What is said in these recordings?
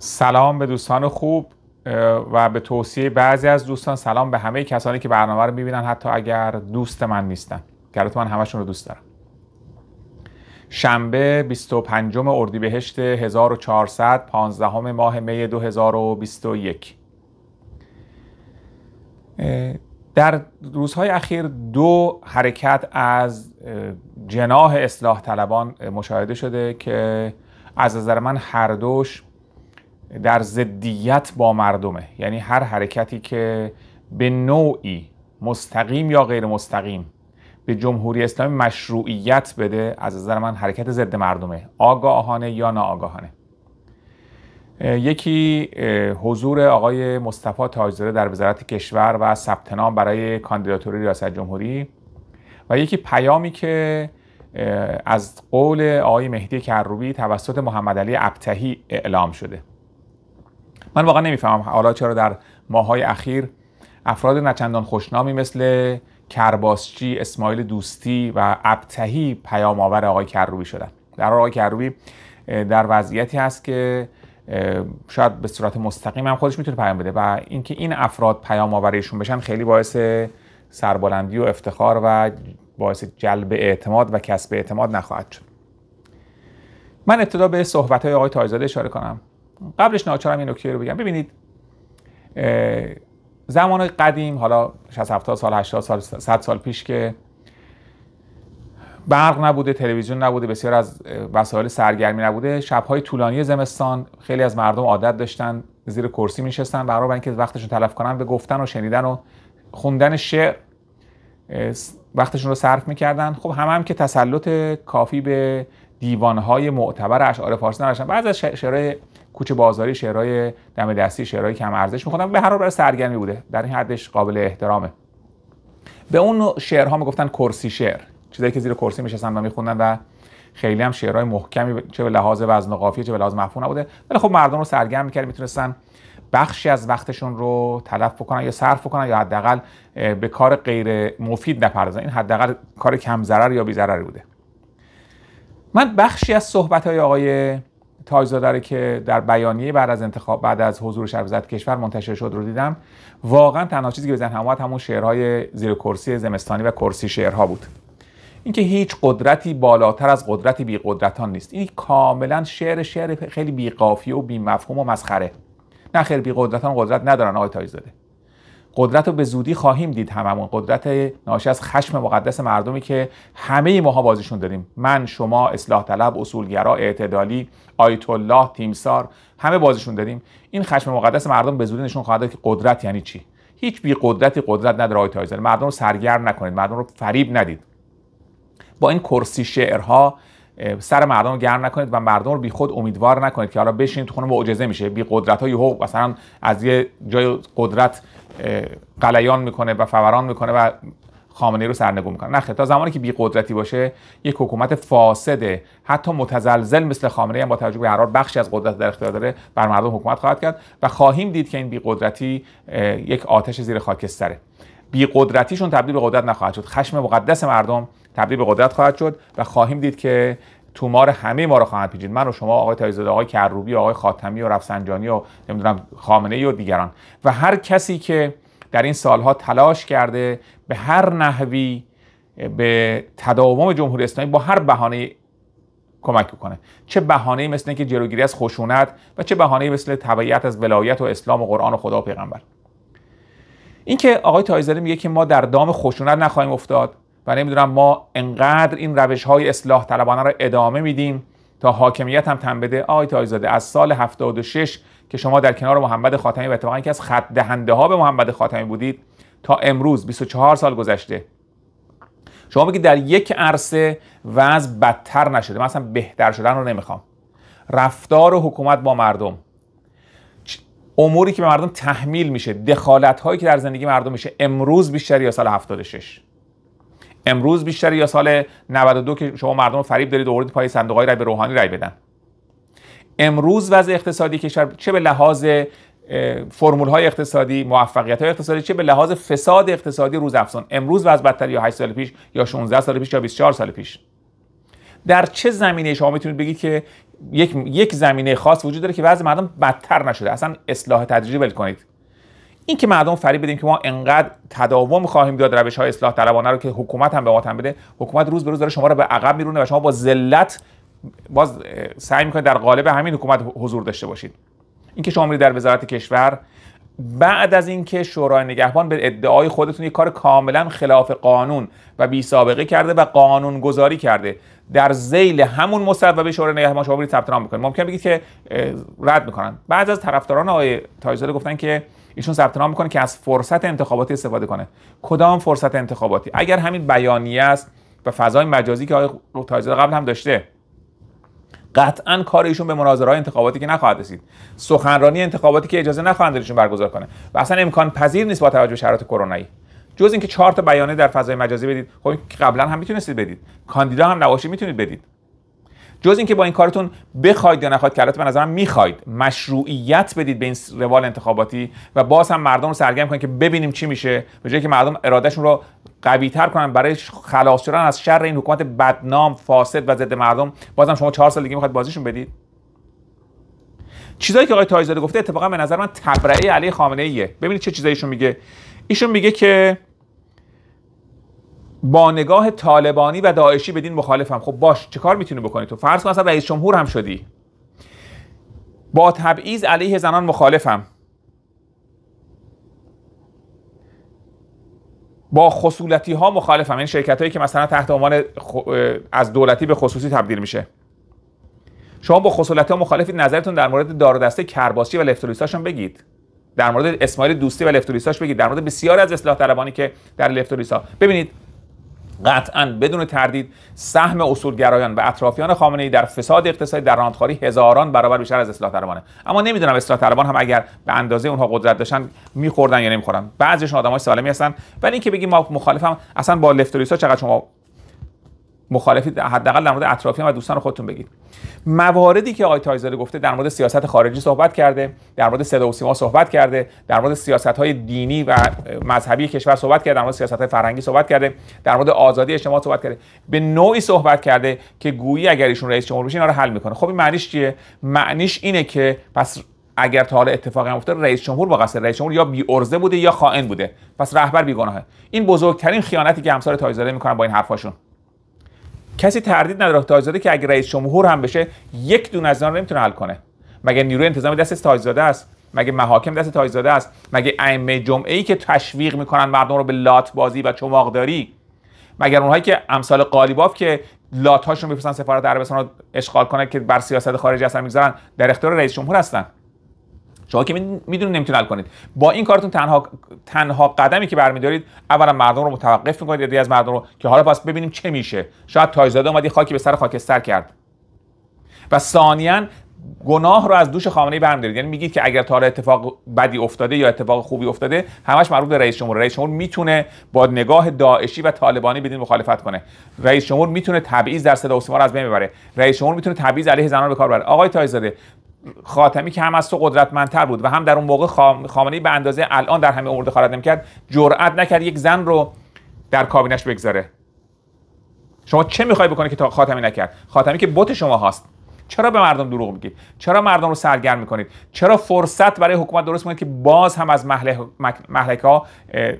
سلام به دوستان خوب و به توصیه بعضی از دوستان سلام به همه کسانی که برنامه رو میبینن حتی اگر دوست من نیستن گرات من همشون رو دوست دارم شنبه 25 اردیبهشت 1400 15 ماه می 2021 در روزهای اخیر دو حرکت از جناه اصلاح طلبان مشاهده شده که از نظر من هر دوش در ضدیت با مردمه یعنی هر حرکتی که به نوعی مستقیم یا غیر مستقیم به جمهوری اسلامی مشروعیت بده از نظر من حرکت ضد مردمه آگاهانه یا ناآگاهانه یکی حضور آقای مصطفی تاجزاده در وزارت کشور و ثبت نام برای کاندیداتوری ریاست جمهوری و یکی پیامی که از قول آقای مهدی کروبی توسط محمد علی ابتهی اعلام شده من واقعا نمیفهمم حالا چرا در ماهای اخیر افراد نچندان خوشنامی مثل کرباسچی، اسماعیل دوستی و ابتهی پیام آور آقای کروبی شدن در آقای کروبی در وضعیتی هست که شاید به صورت مستقیم هم خودش میتونه پیام بده و اینکه این افراد پیام آوریشون بشن خیلی باعث سربلندی و افتخار و باعث جلب اعتماد و کسب اعتماد نخواهد شد من ابتدا به صحبت های آقای تایزاده اشاره کنم قبلش ناچارم این نکته رو بگم ببینید زمان قدیم حالا 60 70 سال 80 سال 100 سال پیش که برق نبوده تلویزیون نبوده بسیار از وسایل سرگرمی نبوده شبهای طولانی زمستان خیلی از مردم عادت داشتن زیر کرسی میشستن برای اینکه وقتشون تلف کنن به گفتن و شنیدن و خوندن شعر وقتشون رو صرف میکردن خب هم هم که تسلط کافی به دیوانهای معتبر اشعار فارسی نداشتن بعضی از شعرهای کوچه بازاری شعرهای دم دستی شعرهای کم ارزش میخوندم به هر حال برای سرگرمی بوده در این حدش قابل احترامه به اون شعرها میگفتن کرسی شعر چیزایی که زیر کرسی میشستن و میخوندن و خیلی هم شعرهای محکمی چه به لحاظ وزن و قافیه چه به لحاظ مفهوم نبوده ولی خب مردم رو سرگرم میکرد میتونستن بخشی از وقتشون رو تلف بکنن یا صرف بکنن یا حداقل به کار غیر مفید نپردازن این حداقل کار کم ضرر یا بی ضرری بوده من بخشی از صحبت آقای تاجزاده داره که در بیانیه بعد از انتخاب بعد از حضور شرف کشور منتشر شد رو دیدم واقعا تنها چیزی که بزن وقت همون شعرهای زیر کرسی زمستانی و کرسی شعرها بود اینکه هیچ قدرتی بالاتر از قدرت بی قدرتان نیست این کاملا شعر شعر خیلی بی قافیه و بی مفهوم و مسخره نه خیر بی قدرتان قدرت ندارن آقای تایزاده قدرت رو به زودی خواهیم دید هممون قدرت ناشی از خشم مقدس مردمی که همه ماها بازیشون داریم من شما اصلاح طلب اصولگرا اعتدالی آیت الله تیمسار همه بازیشون داریم این خشم مقدس مردم به زودی نشون خواهد داد که قدرت یعنی چی هیچ بی قدرتی قدرت نداره آیت مردم رو سرگرم نکنید مردم رو فریب ندید با این کرسی شعرها سر مردم رو گرم نکنید و مردم رو بیخود امیدوار نکنید که حالا بشین تو خونه معجزه میشه بی قدرت ها مثلا از یه جای قدرت قلیان میکنه و فوران میکنه و خامنه رو سرنگون میکنه نه تا زمانی که بی قدرتی باشه یک حکومت فاسده حتی متزلزل مثل خامنه هم با توجه به قرار بخشی از قدرت در اختیار داره بر مردم حکومت خواهد کرد و خواهیم دید که این بی قدرتی یک آتش زیر خاکستره بی قدرتیشون تبدیل به قدرت نخواهد شد خشم مقدس مردم تبدیل به قدرت خواهد شد و خواهیم دید که تومار همه ما رو خواهد پیچید من و شما آقای تایزاده آقای کروبی آقای خاتمی و رفسنجانی و نمیدونم خامنه ای و دیگران و هر کسی که در این سالها تلاش کرده به هر نحوی به تداوم جمهوری اسلامی با هر بهانه کمک کنه چه بهانه مثل اینکه جلوگیری از خشونت و چه بهانه مثل تبعیت از ولایت و اسلام و قرآن و خدا و پیغمبر اینکه آقای تایزاده میگه که ما در دام خشونت نخواهیم افتاد و نمیدونم ما انقدر این روش های اصلاح طلبانه رو ادامه میدیم تا حاکمیت هم تن بده آی تایزاده از سال 76 که شما در کنار محمد خاتمی و اتفاقا یکی از خط دهنده ها به محمد خاتمی بودید تا امروز 24 سال گذشته شما بگید در یک عرصه وضع بدتر نشده من اصلا بهتر شدن رو نمیخوام رفتار و حکومت با مردم اموری که به مردم تحمیل میشه دخالت هایی که در زندگی مردم میشه امروز بیشتر یا سال 76 امروز بیشتر یا سال 92 که شما مردم فریب دارید آوردید پای صندوق های رای به روحانی رای بدن امروز وضع اقتصادی کشور چه به لحاظ فرمول های اقتصادی موفقیت های اقتصادی چه به لحاظ فساد اقتصادی روز امروز وضع بدتر یا 8 سال پیش یا 16 سال پیش یا 24 سال پیش در چه زمینه شما میتونید بگید که یک, یک زمینه خاص وجود داره که وضع مردم بدتر نشده اصلا اصلاح تدریجی ول کنید اینکه مردم فریب بدیم که ما انقدر تداوم خواهیم داد روش های اصلاح طلبانه رو که حکومت هم به ما بده حکومت روز به روز داره شما رو به عقب میرونه و شما با ذلت باز سعی میکنید در قالب همین حکومت حضور داشته باشید اینکه شما میرید در وزارت کشور بعد از اینکه شورای نگهبان به ادعای خودتون یک کار کاملا خلاف قانون و بی سابقه کرده و قانون گذاری کرده در زیل همون مصوبه شورای نگهبان شما برید ثبت نام ممکن بگید که رد میکنن بعض از طرفداران آقای تایزر گفتن که ایشون ثبت نام میکنه که از فرصت انتخاباتی استفاده کنه کدام فرصت انتخاباتی اگر همین بیانیه است و فضای مجازی که آقای قبل هم داشته قطعا کار ایشون به مناظره انتخاباتی که نخواهد رسید سخنرانی انتخاباتی که اجازه نخواهند ایشون برگزار کنه و اصلا امکان پذیر نیست با توجه به شرایط کرونایی جز اینکه چهار تا بیانیه در فضای مجازی بدید خب قبلا هم میتونستید بدید کاندیدا هم نواشی میتونید بدید جز اینکه با این کارتون بخواید یا نخواید که البته به نظرم میخواید مشروعیت بدید به این روال انتخاباتی و باز هم مردم رو سرگرم کنید که ببینیم چی میشه به جایی که مردم ارادهشون رو قویتر کنن برای خلاص شدن از شر این حکومت بدنام فاسد و ضد مردم بازم شما چهار سال دیگه میخواید بازیشون بدید چیزایی که آقای تایزاده گفته اتفاقا به نظر من تبرئه علی خامنه ببینید چه چیزاییشون میگه ایشون میگه که با نگاه طالبانی و داعشی بدین مخالفم خب باش چه کار میتونی بکنی تو فرض کن اصلا رئیس جمهور هم شدی با تبعیض علیه زنان مخالفم با خصولتی ها مخالفم این یعنی شرکت هایی که مثلا تحت عنوان از دولتی به خصوصی تبدیل میشه شما با خصولتی ها مخالفید نظرتون در مورد دار دسته کرباسی و لفتوریساشون بگید در مورد اسماعیل دوستی و لفتولیستاش بگید در مورد بسیاری از اصلاح طلبانی که در لفتولیستا ببینید قطعا بدون تردید سهم اصولگرایان و اطرافیان خامنه ای در فساد اقتصادی در راندخاری هزاران برابر بیشتر از اصلاح طلبانه اما نمیدونم اصلاح طلبان هم اگر به اندازه اونها قدرت داشتن میخوردن یا نمیخورن بعضیشون آدمای سالمی هستن ولی اینکه بگیم ما مخالفم اصلا با لفتوریسا چقدر شما مخالفی حداقل در مورد اطرافیان و دوستان خودتون بگید مواردی که آقای تایزاده گفته در مورد سیاست خارجی صحبت کرده در مورد صدا و سیما صحبت کرده در مورد سیاست های دینی و مذهبی کشور صحبت کرده در مورد سیاست های صحبت کرده در مورد آزادی شما صحبت کرده به نوعی صحبت کرده که گویی اگر ایشون رئیس جمهور بشه اینا رو حل میکنه خب این معنیش چیه معنیش اینه که پس اگر تا حالا اتفاقی افتاد رئیس جمهور با رئیس جمهور یا بی عرضه بوده یا خائن بوده پس رهبر گناهه. این بزرگترین خیانتی که همسر تایزاده میکنن با این حرفاشون کسی تردید نداره تاجزاده که اگر رئیس جمهور هم بشه یک دون از اینا رو نمیتونه حل کنه مگه نیروی انتظامی دست تاجزاده است مگه محاکم دست تاجزاده است مگه ائمه جمعه ای که تشویق میکنن مردم رو به لات بازی و چماقداری مگر اونهایی که امثال قالیباف که هاشون میفرستن سفارت عربستان رو اشغال کنه که بر سیاست خارجی اصلا میگذارن در اختیار رئیس جمهور هستن شما که میدونید نمیتونید کنید با این کارتون تنها تنها قدمی که برمیدارید اولا مردم رو متوقف میکنید عده‌ای از مردم رو که حالا پس ببینیم چه میشه شاید تایزاده اومد یه خاکی به سر خاکستر کرد و ثانیا گناه رو از دوش خامنه ای برمی‌دارید یعنی میگید که اگر تا اتفاق بدی افتاده یا اتفاق خوبی افتاده همش مربوط به رئیس جمهور رئیس جمهور میتونه با نگاه داعشی و طالبانی بدین مخالفت کنه رئیس جمهور میتونه تبعیض در صدا و سیما رو از بین ببره رئیس جمهور میتونه تبعیض علیه زنان به کار ببره آقای تایزاده خاتمی که هم از تو قدرتمندتر بود و هم در اون موقع ای به اندازه الان در همه امور دخالت نمیکرد جرأت نکرد یک زن رو در کابینش بگذاره شما چه میخوای بکنه که خاتمی نکرد خاتمی که بوت شما هست چرا به مردم دروغ میگید چرا مردم رو سرگرم میکنید چرا فرصت برای حکومت درست میکنید که باز هم از محلک, ها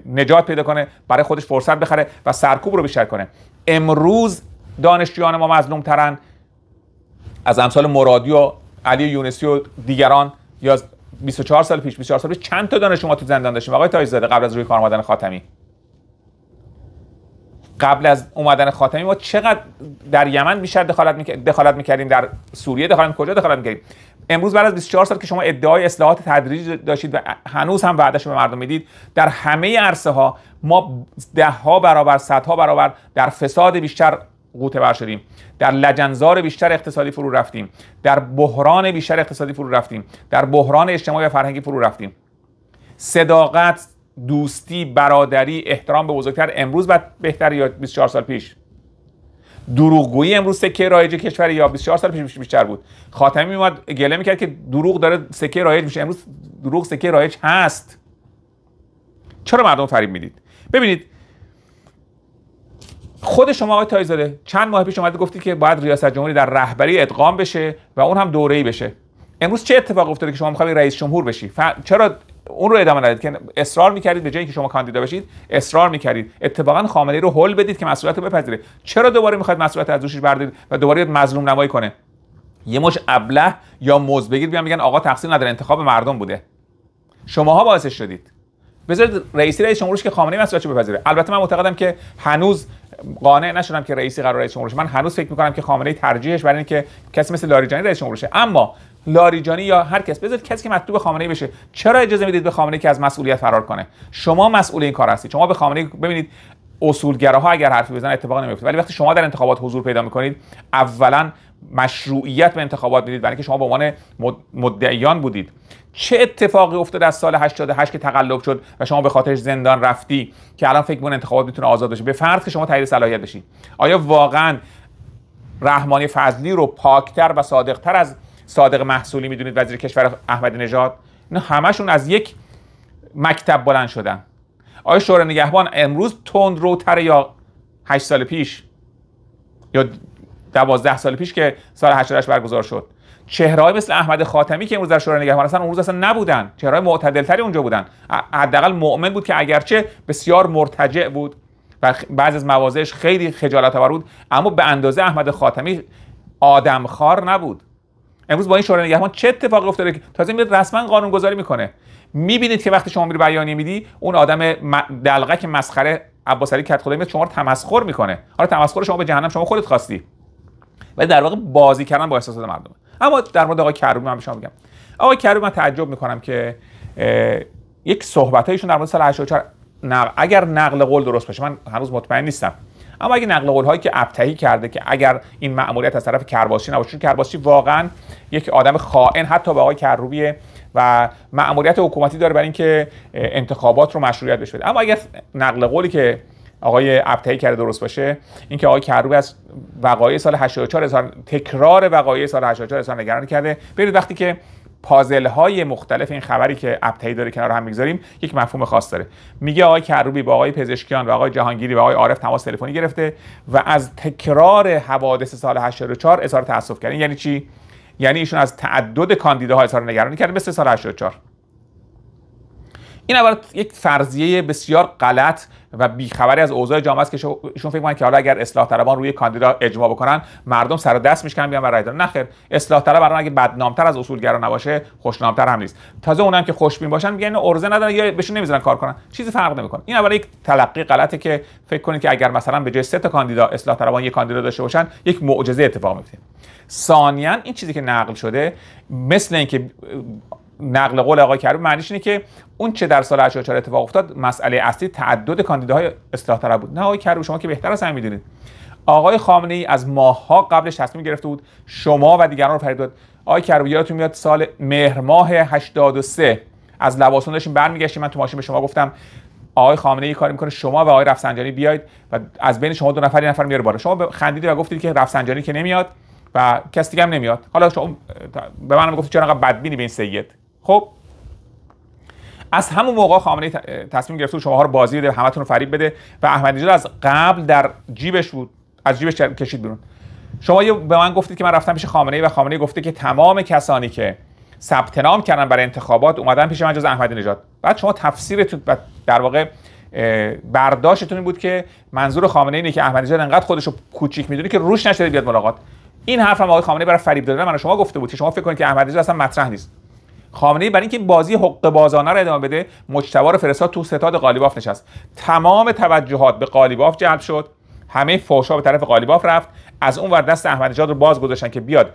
نجات پیدا کنه برای خودش فرصت بخره و سرکوب رو بیشتر کنه امروز دانشجویان ما مظلوم از امثال مرادی و علی یونسی و دیگران یا 24 سال پیش 24 سال پیش چند تا دانش شما تو زندان داشتیم آقای تایز زاده قبل از روی کار آمدن خاتمی قبل از اومدن خاتمی ما چقدر در یمن بیشتر دخالت میکردیم در سوریه دخالت کجا دخالت میکردیم امروز بعد از 24 سال که شما ادعای اصلاحات تدریج داشتید و هنوز هم وعدش به مردم میدید در همه عرصه ها ما ده ها برابر صدها برابر در فساد بیشتر قوطه بر شدیم در لجنزار بیشتر اقتصادی فرو رفتیم در بحران بیشتر اقتصادی فرو رفتیم در بحران اجتماعی و فرهنگی فرو رفتیم صداقت دوستی برادری احترام به بزرگتر امروز بعد بهتر یا 24 سال پیش دروغگویی امروز سکه رایج کشور یا 24 سال پیش بیشتر بود خاتمی میومد گله میکرد که دروغ داره سکه رایج میشه امروز دروغ سکه رایج هست چرا مردم فریب میدید ببینید خود شما آقای تایزاده چند ماه پیش اومده گفتی که باید ریاست جمهوری در رهبری ادغام بشه و اون هم دوره‌ای بشه امروز چه اتفاق افتاده که شما میخواید رئیس جمهور بشی چرا اون رو ادامه ندید که اصرار میکردید به جایی که شما کاندیدا بشید اصرار میکردید اتفاقا خامنه‌ای رو هول بدید که مسئولیت رو بپذیره چرا دوباره می‌خواید مسئولیت از دوشش بردارید و دوباره مظلوم نمایی کنه یه مش ابله یا مزد بگیر بیان میگن آقا تقصیر نداره انتخاب مردم بوده شماها باعثش شدید بذارید رئیس رئیس جمهورش که خامنه‌ای رو بپذیره البته من معتقدم که هنوز قانع نشدم که رئیسی قرار رئیس من هنوز فکر میکنم که خامنه‌ای ترجیحش برای اینکه کسی مثل لاریجانی رئیس جمهور اما لاریجانی یا هر کس بذارید کسی که مطلوب خامنه بشه چرا اجازه میدید به خامنه که از مسئولیت فرار کنه شما مسئول این کار هستید شما به خامنه ببینید اصولگراها اگر حرفی بزنن اتفاق نمیفته ولی وقتی شما در انتخابات حضور پیدا میکنید اولا مشروعیت به انتخابات میدید برای اینکه شما به عنوان مدعیان بودید چه اتفاقی افتاد از سال 88 که تقلب شد و شما به خاطرش زندان رفتی که الان فکر کن انتخابات میتونه آزاد باشه به فرض که شما تایید صلاحیت بشین آیا واقعا رحمانی فضلی رو پاکتر و صادقتر از صادق محصولی میدونید وزیر کشور احمد نژاد اینا همشون از یک مکتب بلند شدن آیا شورای نگهبان امروز تند تر یا 8 سال پیش یا 12 سال پیش که سال 88 برگزار شد چهرهای مثل احمد خاتمی که امروز در شورای نگهبان هستن اون روز اصلا نبودن چهرهای معتدلتری اونجا بودن حداقل مؤمن بود که اگرچه بسیار مرتجع بود و بعض از مواضعش خیلی خجالت آور بود اما به اندازه احمد خاتمی آدمخوار نبود امروز با این شورای نگهبان چه اتفاقی افتاده که تازه میاد رسما قانون گذاری میکنه میبینید که وقتی شما میره بیانیه یعنی میدی اون آدم دلغک مسخره عباس کت شما رو تمسخر میکنه حالا تمسخر شما به جهنم شما خودت خواستی ولی در واقع بازی کردن با احساسات مردمه اما در مورد آقای کروبی من به شما میگم آقای کروبی من تعجب میکنم که یک هایشون در مورد سال 84 نقل اگر نقل قول درست باشه من هنوز مطمئن نیستم اما اگه نقل قول هایی که ابتهی کرده که اگر این مأموریت از طرف کرباسی نباشه چون کرباسی واقعا یک آدم خائن حتی به آقای کروبیه و مأموریت حکومتی داره برای اینکه انتخابات رو مشروعیت بشه اما اگر نقل قولی که آقای ابتهی کرده درست باشه اینکه آقای کروبی از وقایع سال 84 هزار تکرار وقایع سال 84 هزار نگرانی کرده برید وقتی که پازل های مختلف این خبری که ابتهی داره کنار هم میگذاریم یک مفهوم خاص داره میگه آقای کروبی با آقای پزشکیان و آقای جهانگیری و آقای عارف تماس تلفنی گرفته و از تکرار حوادث سال 84 اظهار تاسف کرده یعنی چی یعنی ایشون از تعدد کاندیداها اظهار نگرانی کرده مثل سال 84 این اول یک فرضیه بسیار غلط و بیخبری از اوضاع جامعه است که ایشون فکر می‌کنن که حالا اگر اصلاح طلبان روی کاندیدا اجماع بکنن مردم سر و دست میشکنن بیان برای نه نخیر اصلاح طلب برای اگه بدنامتر از اصولگرا نباشه خوشنامتر هم نیست تازه اونم که خوشبین باشن میگن ارزه ندارن یا بهشون نمیذارن کار کنن چیزی فرق نمیکنه این اول یک تلقی غلطه که فکر کنید که اگر مثلا به جای سه تا کاندیدا اصلاح طلبان یک کاندیدا داشته باشن یک معجزه اتفاق میفته ثانیا این چیزی که نقل شده مثل اینکه نقل قول آقای کریمی معنیش اینه که اون چه در سال 84 اتفاق افتاد مسئله اصلی تعدد کاندیداهای اصلاح طلب بود نه آقای کریمی شما که بهتر از همه میدونید آقای خامنه ای از ماهها قبلش تصمیم گرفته بود شما و دیگران رو فریب داد آقای کریمی یادتون میاد سال مهر ماه 83 از لواسون داشتیم برمیگشتیم من تو ماشین به شما گفتم آقای خامنه ای کاری میکنه شما و آقای رفسنجانی بیاید و از بین شما دو نفر نفر میاره بالا شما خندیدید و گفتید که رفسنجانی که نمیاد و کسی دیگه هم نمیاد حالا شما به منم گفتید چرا انقدر بدبینی به این سید خب از همون موقع خامنه خب تصمیم گرفته بود شماها رو بازی بده همتون رو فریب بده و احمدی نژاد از قبل در جیبش بود از جیبش کشید بیرون شما یه به من گفتید که من رفتم پیش خامنه و خامنه گفته که تمام کسانی که ثبت نام کردن برای انتخابات اومدن پیش من جز احمدی نژاد بعد شما تفسیرتون در واقع برداشتتون بود که منظور خامنه اینه که احمدی نژاد انقدر خودش رو کوچیک میدونه که روش نشده بیاد ملاقات این حرفم آقای خامنه برای فریب دادن من شما گفته بود شما فکر کنید که احمدی نژاد اصلا مطرح نیست خامنه ای برای اینکه بازی حق بازانه رو ادامه بده مجتبا رو فرستاد تو ستاد قالیباف نشست تمام توجهات به قالیباف جلب شد همه فوشا به طرف قالیباف رفت از اون ور دست احمد نژاد رو باز گذاشتن که بیاد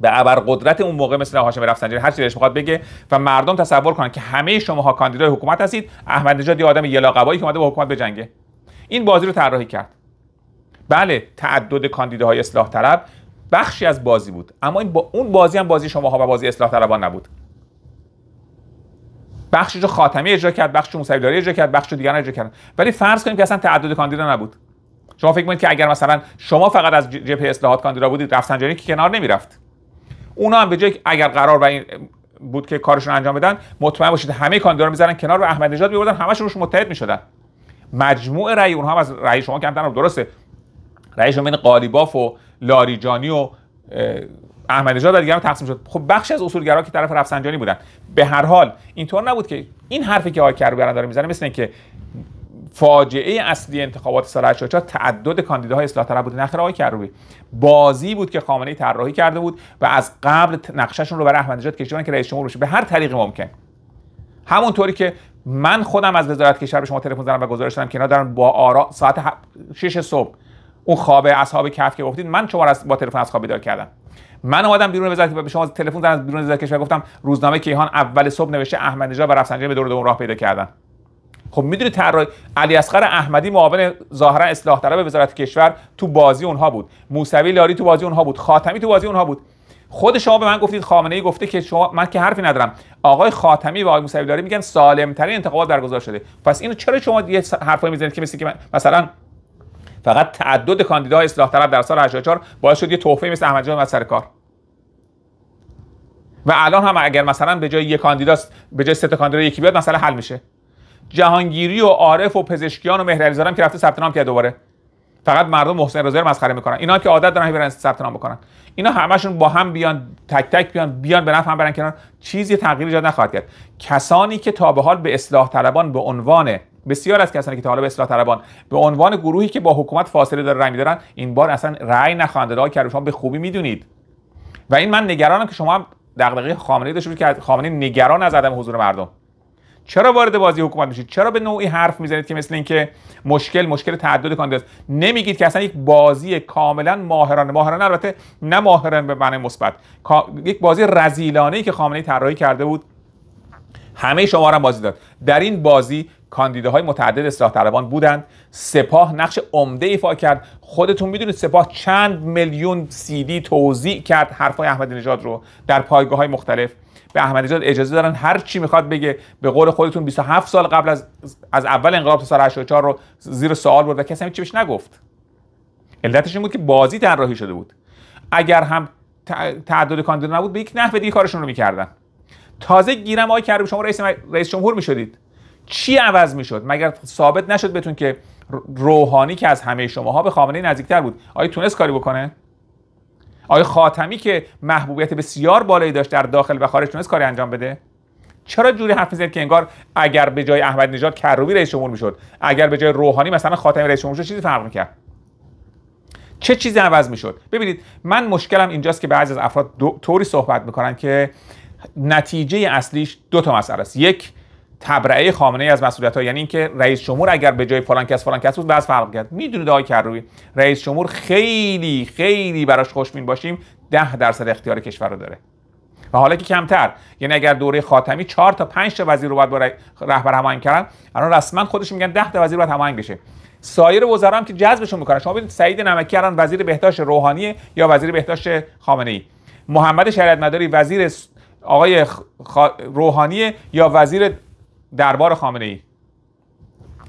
به قدرت اون موقع مثل هاشم رفسنجانی هر چی دلش میخواد بگه و مردم تصور کنن که همه شماها کاندیدای حکومت هستید احمد نژاد یه آدم یلاقبایی که اومده با حکومت بجنگه این بازی رو طراحی کرد بله تعدد کاندیداهای اصلاح طلب بخشی از بازی بود اما این با اون بازی هم بازی شماها و بازی اصلاح طلبان نبود بخشی رو خاتمی اجرا کرد بخش موسوی داری اجرا کرد دیگر اجرا کردن ولی فرض کنیم که اصلا تعدد کاندیدا نبود شما فکر میکنید که اگر مثلا شما فقط از جبهه اصلاحات کاندیدا بودید رفسنجانی که کنار نمیرفت اونا هم به جای اگر قرار بود که کارشون انجام بدن مطمئن باشید همه کاندیدا میزنن کنار و احمد نژاد میبردن همش روش متحد میشدن مجموع رأی اونها از رأی شما کمتر درسته رأی شما بین قالیباف و لاریجانی و احمدی نژاد و تقسیم شد خب بخشی از اصولگرا که طرف رفسنجانی بودن به هر حال اینطور نبود که این حرفی که آقای کروبران داره میزنه مثل اینکه فاجعه اصلی انتخابات سال 84 تعدد کاندیداهای اصلاح طلب بود نخیر آقای کروبی بازی بود که خامنه ای طراحی کرده بود و از قبل نقششون رو برای احمدی نژاد کشیدن که رئیس جمهور بشه به هر طریق ممکن همونطوری که من خودم از وزارت کشور به شما تلفن زدم و گزارش دادم که اینا دارن با آرا ساعت 6 صبح اون خواب اصحاب کف که گفتید من شما از با تلفن از خواب بیدار کردم من اومدم بیرون وزارت به شما تلفن زدم بیرون وزارت کشور گفتم روزنامه کیهان اول صبح نوشته احمد نژاد و رفسنجانی به دور دوم راه پیدا کردن خب میدونی طراح علی اصغر احمدی معاون ظاهرا اصلاح طلب وزارت کشور تو بازی اونها بود موسوی لاری تو بازی اونها بود خاتمی تو بازی اونها بود خود شما به من گفتید خامنه ای گفته که شما من که حرفی ندارم آقای خاتمی و آقای موسوی لاری میگن سالم ترین انتخابات برگزار شده پس اینو چرا شما یه حرفی میزنید که مثل که مثلا فقط تعدد کاندیداهای اصلاح طلب در سال 84 باعث شد یه تحفه مثل احمد و سر کار و الان هم اگر مثلا به جای یک کاندیدا به جای سه تا کاندیدا یکی بیاد مثلا حل میشه جهانگیری و عارف و پزشکیان و مهرعلی هم که رفته ثبت نام کرد دوباره فقط مردم محسن رضایی رو مسخره میکنن اینا که عادت دارن برن ثبت نام بکنن اینا همشون با هم بیان تک تک بیان بیان به نفع هم برن کنار چیزی تغییر ایجاد نخواهد کرد کسانی که تا به حال به اصلاح طلبان به عنوان بسیار از کسانی که تا حالا به اصلاح طلبان به عنوان گروهی که با حکومت فاصله داره رای میدارن این بار اصلا رأی نخواهند داد که به خوبی میدونید و این من نگرانم که شما دغدغه خامنه‌ای داشته که خامنه‌ای نگران از عدم حضور مردم چرا وارد بازی حکومت میشید چرا به نوعی حرف میزنید که مثل اینکه مشکل مشکل تعدد کاندیداست نمیگید که اصلا یک بازی کاملا ماهرانه ماهرانه البته نه ماهرانه به معنی مثبت یک بازی رزیلانه ای که خامنه‌ای طراحی کرده بود همه شما را بازی داد در این بازی کاندیداهای متعدد اصلاح طلبان بودند سپاه نقش عمده ایفا کرد خودتون میدونید سپاه چند میلیون سیدی توزیع کرد حرفای احمد نژاد رو در پایگاه های مختلف به احمد نژاد اجازه دارن هر چی میخواد بگه به قول خودتون 27 سال قبل از از اول انقلاب تا سال 84 رو زیر سوال برد و کسی هم چی بهش نگفت علتش این بود که بازی طراحی شده بود اگر هم تعداد کاندیدا نبود به یک نحو دیگه کارشون رو میکردن تازه گیرم آقای شما رئیس رئیس جمهور میشدید چی عوض میشد مگر ثابت نشد بتون که روحانی که از همه شماها به خامنه نزدیکتر بود آیا تونست کاری بکنه آیا خاتمی که محبوبیت بسیار بالایی داشت در داخل و خارج تونست کاری انجام بده چرا جوری حرف میزنید که انگار اگر به جای احمد نژاد کروبی رئیس جمهور میشد اگر به جای روحانی مثلا خاتمی رئیس جمهور شد چیزی فرق میکرد چه چیزی عوض میشد ببینید من مشکلم اینجاست که بعضی از افراد طوری صحبت میکنن که نتیجه اصلیش دو تا مسئله است یک تبرئه خامنه ای از مسئولیت ها یعنی اینکه رئیس جمهور اگر به جای فلان کس فلان کس بود باز فرق کرد میدونید آقای کروی رئیس جمهور خیلی خیلی براش خوشبین باشیم ده درصد اختیار کشور رو داره و حالا که کمتر یعنی اگر دوره خاتمی 4 تا 5 تا وزیر رو باید با رهبر همان کردن الان رسما خودش میگن 10 تا وزیر باید هماهنگ بشه سایر وزرا هم که جذبشون میکنن شما ببینید سعید نمکی الان وزیر بهداشت روحانی یا وزیر بهداشت خامنه ای محمد شریعت مداری وزیر آقای روحانی یا وزیر دربار خامنه ای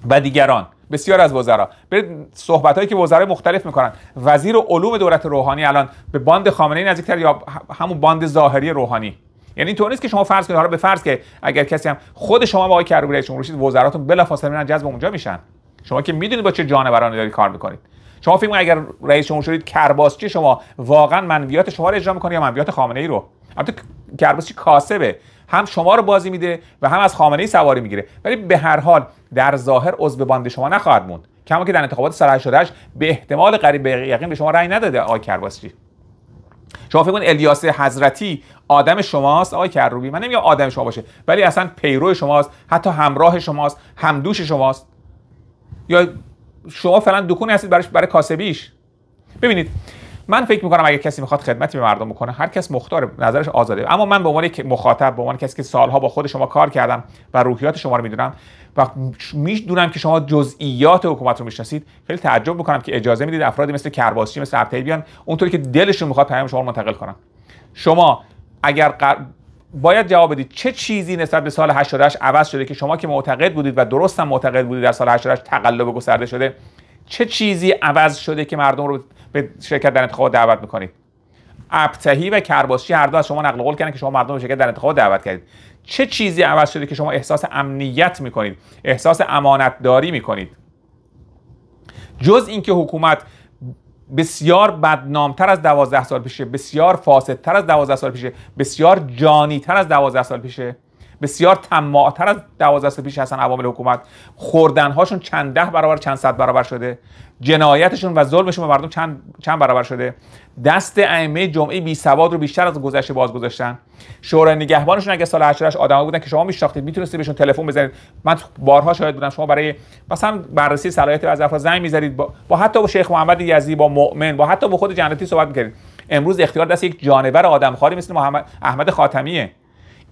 و دیگران بسیار از وزرا برید صحبت هایی که وزرا مختلف میکنن وزیر علوم دولت روحانی الان به باند خامنه ای نزدیکتر یا همون باند ظاهری روحانی یعنی اینطور نیست که شما فرض کنید حالا به فرض که اگر کسی هم خود شما با آقای کروبی رئیس جمهور وزراتون بلافاصله میرن جذب اونجا میشن شما که میدونید با چه جانورانی دارید کار میکنید شما فکر اگر رئیس جمهور شدید کرباسچی شما واقعا منویات شما رو اجرا میکنه یا منویات خامنه ای رو البته کرباسچی کاسبه هم شما رو بازی میده و هم از خامنه ای سواری میگیره ولی به هر حال در ظاهر عضو باند شما نخواهد موند کما که در انتخابات سال 88 به احتمال قریب به یقین به شما رأی نداده آقای کرباسچی شما فکر کنید الیاس حضرتی آدم شماست آقای کروبی من نمیگم آدم شما باشه ولی اصلا پیرو شماست حتی همراه شماست همدوش شماست یا شما فعلا دکونی هستید برای برای کاسبیش ببینید من فکر میکنم اگر کسی میخواد خدمتی به مردم بکنه هر کس مختار نظرش آزاده اما من به عنوان یک مخاطب به عنوان کسی که سالها با خود شما کار کردم و روحیات شما رو میدونم و میدونم که شما جزئیات حکومت رو میشناسید خیلی تعجب میکنم که اجازه میدید افرادی مثل کرباسچی مثل ابتهی بیان اونطوری که دلشون میخواد پیام شما رو منتقل کنن شما اگر باید جواب بدید چه چیزی نسبت به سال 88 عوض شده که شما که معتقد بودید و درستم معتقد بودید در سال 88 تقلب گسترده شده چه چیزی عوض شده که مردم رو به شرکت در انتخابات دعوت میکنید ابتهی و کرباسچی هر دو از شما نقل قول کردن که شما مردم به شرکت در انتخابات دعوت کردید چه چیزی عوض شده که شما احساس امنیت میکنید احساس امانتداری میکنید جز اینکه حکومت بسیار بدنامتر از دوازده سال پیشه بسیار فاسدتر از دوازده سال پیشه بسیار جانیتر از دوازده سال پیشه بسیار تماعتر از 12 سال پیش هستن عوامل حکومت خوردنهاشون چند ده برابر چند صد برابر شده جنایتشون و ظلمشون به مردم چند, چند برابر شده دست ائمه جمعه بی سواد رو بیشتر از گذشته باز گذاشتن شورای نگهبانشون اگه سال 88 بودن که شما میشناختید میتونستید بهشون تلفن بزنید من بارها شاید بودم شما برای مثلا بررسی صلاحیت از افراد زنگ میزدید با, حتی با شیخ محمد یزدی با مؤمن با حتی با خود جنتی صحبت میکردید امروز اختیار دست یک جانور آدمخواری مثل محمد احمد خاتمیه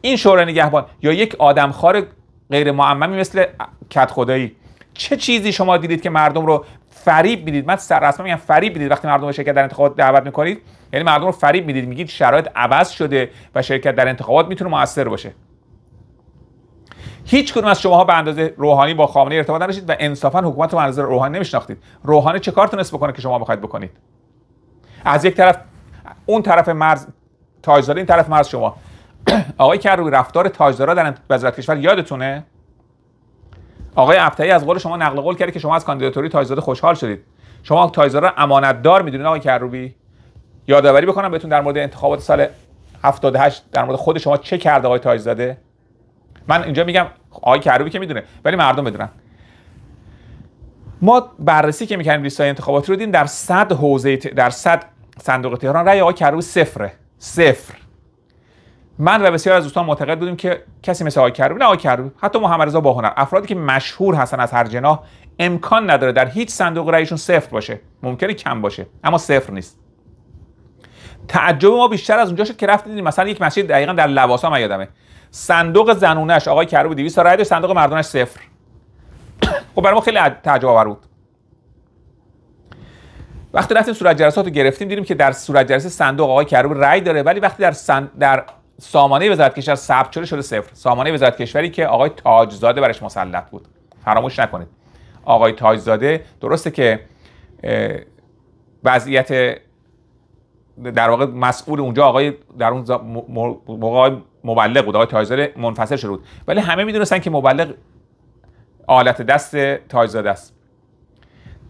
این شورای نگهبان یا یک آدمخوار غیر معممی مثل کت خدایی چه چیزی شما دیدید که مردم رو فریب میدید من سر رسما میگم فریب میدید وقتی مردم رو شرکت در انتخابات دعوت میکنید یعنی مردم رو فریب میدید میگید شرایط عوض شده و شرکت در انتخابات میتونه موثر باشه هیچ کدوم از شماها به اندازه روحانی با خامنه ارتباط نداشتید و انصافا حکومت رو به اندازه روحانی نمیشناختید روحانی چه کار تونست بکنه که شما بخواید بکنید از یک طرف اون طرف مرز این طرف مرز شما آقای کروبی روی رفتار تاجدارا در وزارت کشور یادتونه آقای ابتهی از قول شما نقل قول کرده که شما از کاندیداتوری تاجزاده خوشحال شدید شما تاجزاده امانتدار میدونید آقای کروبی یادآوری بکنم بهتون در مورد انتخابات سال 78 در مورد خود شما چه کرد آقای تاجزاده من اینجا میگم آقای کروبی که میدونه ولی مردم بدونن ما بررسی که میکنیم لیست انتخاباتی رو دیدیم در 100 حوزه در 100 صندوق تهران رأی آقای کروبی صفره صفر من و بسیار از دوستان معتقد بودیم که کسی مثل آقای کروبی نه آقای کروبی حتی محمد رضا باهنر افرادی که مشهور هستن از هر جناح امکان نداره در هیچ صندوق رأیشون صفر باشه ممکنه کم باشه اما صفر نیست تعجب ما بیشتر از اونجا شد که رفتیم مثلا یک مسجد دقیقا در لواسا من یادمه صندوق زنونش آقای کروبی 200 رأی داشت صندوق مردانش صفر خب برای ما خیلی تعجب آور بود وقتی رفتیم صورت جلسات رو گرفتیم دیدیم که در صورت جلسه صندوق آقای کروبی رأی داره ولی وقتی در, سن... در سامانه وزارت کشور ثبت شده شده صفر سامانه وزارت کشوری که آقای تاجزاده برش مسلط بود فراموش نکنید آقای تاجزاده درسته که وضعیت در واقع مسئول اونجا آقای در اون موقع مبلغ بود آقای تاجزاده منفصل شده بود ولی همه میدونستن که مبلغ آلت دست تاجزاده است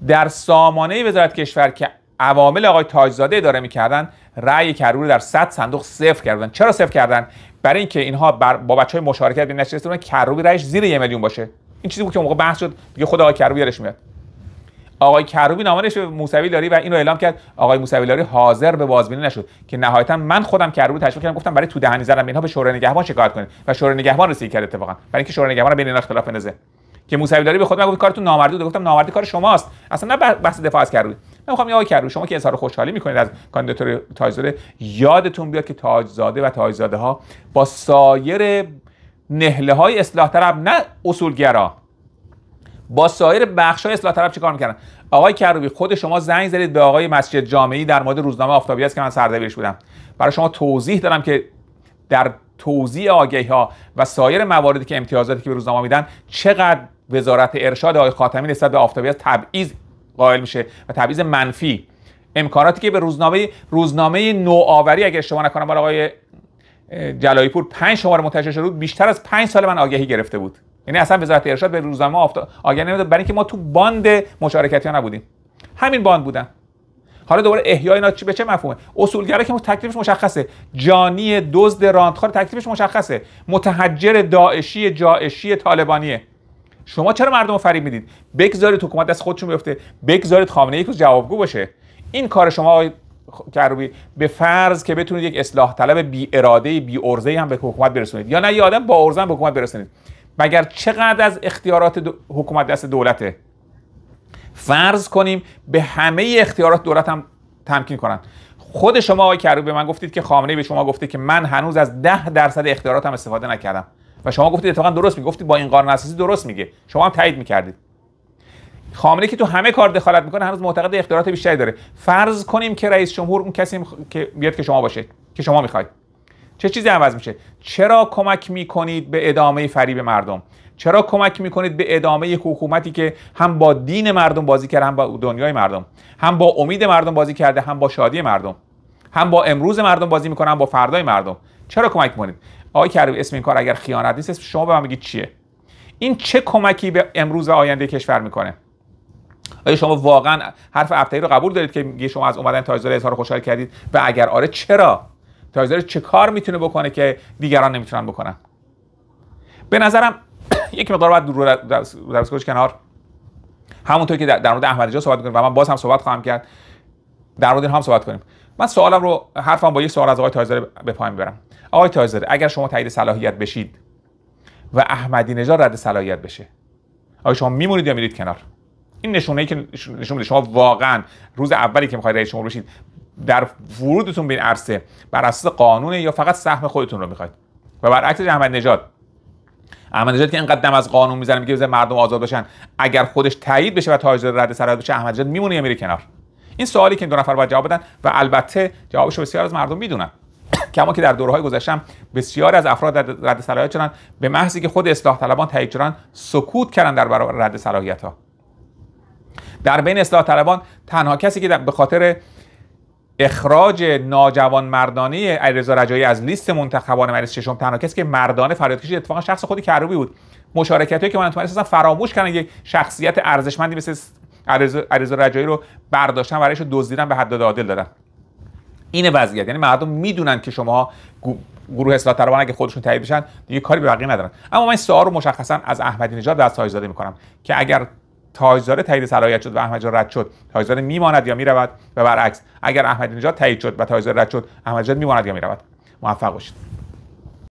در سامانه وزارت کشور که عوامل آقای تاجزاده اداره میکردن رأی کرور در 100 صندوق صفر کردن چرا صفر کردن برای اینکه اینها بر با بچهای مشارکت به نشست بودن کروبی رأیش زیر 1 میلیون باشه این چیزی بود که اون موقع بحث شد دیگه خدا آقای کروبی یارش میاد آقای کروبی نامانش به موسوی لاری و اینو اعلام کرد آقای موسوی لاری حاضر به بازبینی نشد که نهایتا من خودم کروبی تشویق کردم گفتم برای تو دهنی زدم اینها به شورای نگهبان شکایت کنید و شورای نگهبان رسید کرد اتفاقا برای اینکه شورای نگهبان بین اینا اختلاف بندازه که موسوی لاری به خود من گفت کارتون نامردود گفتم نامردی کار شماست اصلا نه بحث دفاع از کروبی میخوام آقای کرو شما که اظهار خوشحالی میکنید از کاندیداتور تاجزاده یادتون بیاد که تاجزاده و تاجزاده ها با سایر نهله های اصلاح طلب نه اصولگرا با سایر بخش های اصلاح طلب چیکار میکردن آقای کروبی خود شما زنگ زدید به آقای مسجد جامعی در مورد روزنامه آفتابی است که من سردبیرش بودم برای شما توضیح دارم که در توضیح آگهی ها و سایر مواردی که امتیازاتی که به روزنامه میدن چقدر وزارت ارشاد آقای خاتمی نسبت به آفتابی تبعیض قائل میشه و تبعیض منفی امکاناتی که به روزنامه روزنامه نوآوری اگه اشتباه نکنم برای آقای جلایی پور 5 شماره منتشر شده بود بیشتر از 5 سال من آگهی گرفته بود یعنی اصلا وزارت ارشاد به روزنامه افتاد. آگهی نمیداد برای اینکه ما تو باند مشارکتی ها نبودیم همین باند بودن حالا دوباره احیای اینا به چه مفهومه اصولگرا که تکلیفش مشخصه جانی دزد رانتخار تکلیفش مشخصه متحجر داعشی جاعشی طالبانیه شما چرا مردم رو فریب میدید بگذارید حکومت دست خودشون بیفته بگذارید خامنه ای روز جوابگو باشه این کار شما آقای کروبی به فرض که بتونید یک اصلاح طلب بی اراده بی ارزه هم به حکومت برسونید یا نه یه با ارزه به حکومت برسونید مگر چقدر از اختیارات حکومت دست دولته فرض کنیم به همه اختیارات دولت هم تمکین کنن خود شما آقای کروبی به من گفتید که خامنه به شما گفته که من هنوز از ده درصد اختیاراتم استفاده نکردم و شما گفتید اتفاقا درست میگه با این قانون اساسی درست میگه شما هم تایید میکردید خامنه که تو همه کار دخالت میکنه هنوز معتقد اختیارات بیشتری داره فرض کنیم که رئیس جمهور اون کسی مخ... که بیاد که شما باشه که شما میخواید چه چیزی عوض میشه چرا کمک میکنید به ادامه فریب مردم چرا کمک میکنید به ادامه حکومتی که هم با دین مردم بازی کرده هم با دنیای مردم هم با امید مردم بازی کرده هم با شادی مردم هم با امروز مردم بازی میکنه با فردای مردم چرا کمک میکنید آقای کروبی اسم این کار اگر خیانت نیست اسم شما به من بگید چیه این چه کمکی به امروز و آینده کشور میکنه آیا شما واقعا حرف ابتری رو قبول دارید که شما از اومدن تاجدار اظهار خوشحال کردید و اگر آره چرا تاجدار چه کار میتونه بکنه که دیگران نمیتونن بکنن به نظرم یک مقدار باید دور در کنار همونطور که در مورد احمدی صحبت کنیم و من باز هم صحبت خواهم کرد در هم صحبت کنیم من سوالم رو حرفم با یه سوال از آقای تایزر به پایان میبرم آقای تایزر اگر شما تایید صلاحیت بشید و احمدی نژاد رد صلاحیت بشه آیا شما میمونید یا میرید کنار این نشونه ای که نشون میده شما واقعا روز اولی که میخواید رئیس جمهور بشید در ورودتون به این عرصه بر اساس قانون یا فقط سهم خودتون رو میخواید و برعکس احمد نژاد احمد نژاد که اینقدر دم از قانون میزنه میگه مردم آزاد باشن اگر خودش تایید بشه و تاجر رد صلاحیت بشه احمد نژاد میمونه یا میره کنار این سوالی که این دو نفر باید جواب بدن و البته جوابش بسیار از مردم میدونن کما که در های گذشتم بسیار از افراد رد صلاحیت شدن به محضی که خود اصلاح طلبان تایید شدن سکوت کردن در برابر رد صلاحیت ها در بین اصلاح طلبان تنها کسی که به خاطر اخراج ناجوان مردانه علیرضا رجایی از لیست منتخبان مجلس ششم تنها کسی که مردانه فریاد کشید اتفاقا شخص خودی کروبی بود مشارکتی که من تو فراموش کردن یک شخصیت ارزشمندی مثل عریض رجایی رو برداشتن برایش دزدیدن به حد عادل دادن این وضعیت یعنی مردم میدونن که شما گروه اصلاح طلبان اگه خودشون تایید بشن دیگه کاری به بقیه ندارن اما من سوال رو مشخصا از احمدی نژاد و از تاجزاده میکنم که اگر زاده تایید صلاحیت شد و احمدی رد شد زاده میماند یا میرود و برعکس اگر احمدی نژاد تایید شد و تاجزاده رد شد احمدی نژاد میماند یا میرود موفق باشید